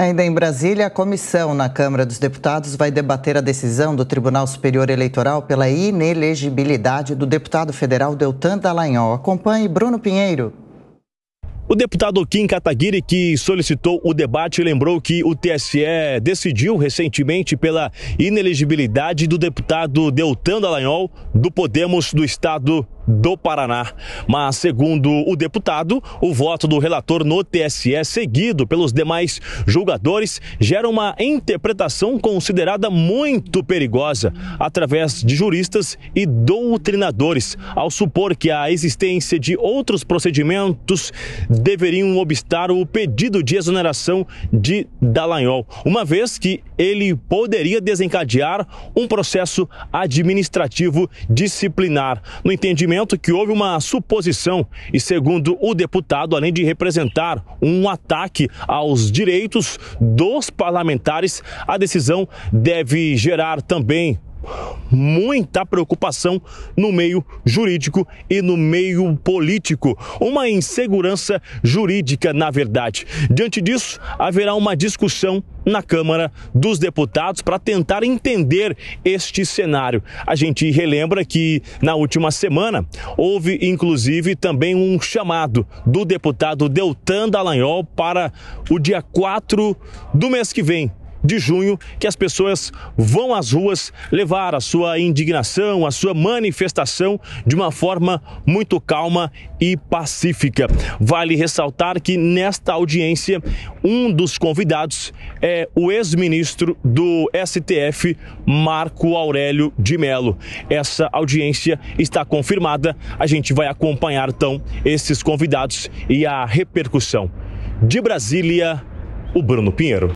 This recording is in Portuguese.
Ainda em Brasília, a comissão na Câmara dos Deputados vai debater a decisão do Tribunal Superior Eleitoral pela inelegibilidade do deputado federal Deltan Dallagnol. Acompanhe Bruno Pinheiro. O deputado Kim Kataguiri, que solicitou o debate, lembrou que o TSE decidiu recentemente pela inelegibilidade do deputado Deltan Dallagnol do Podemos do estado do Paraná. Mas, segundo o deputado, o voto do relator no TSE, seguido pelos demais julgadores, gera uma interpretação considerada muito perigosa através de juristas e doutrinadores, ao supor que a existência de outros procedimentos deveriam obstar o pedido de exoneração de Dallagnol, uma vez que ele poderia desencadear um processo administrativo disciplinar. No entendimento momento que houve uma suposição e, segundo o deputado, além de representar um ataque aos direitos dos parlamentares, a decisão deve gerar também muita preocupação no meio jurídico e no meio político. Uma insegurança jurídica, na verdade. Diante disso, haverá uma discussão na Câmara dos Deputados para tentar entender este cenário. A gente relembra que na última semana houve inclusive também um chamado do deputado Deltan Dallagnol para o dia 4 do mês que vem, de junho que as pessoas vão às ruas levar a sua indignação, a sua manifestação de uma forma muito calma e pacífica. Vale ressaltar que nesta audiência, um dos convidados é o ex-ministro do STF, Marco Aurélio de Mello. Essa audiência está confirmada, a gente vai acompanhar então esses convidados e a repercussão. De Brasília, o Bruno Pinheiro.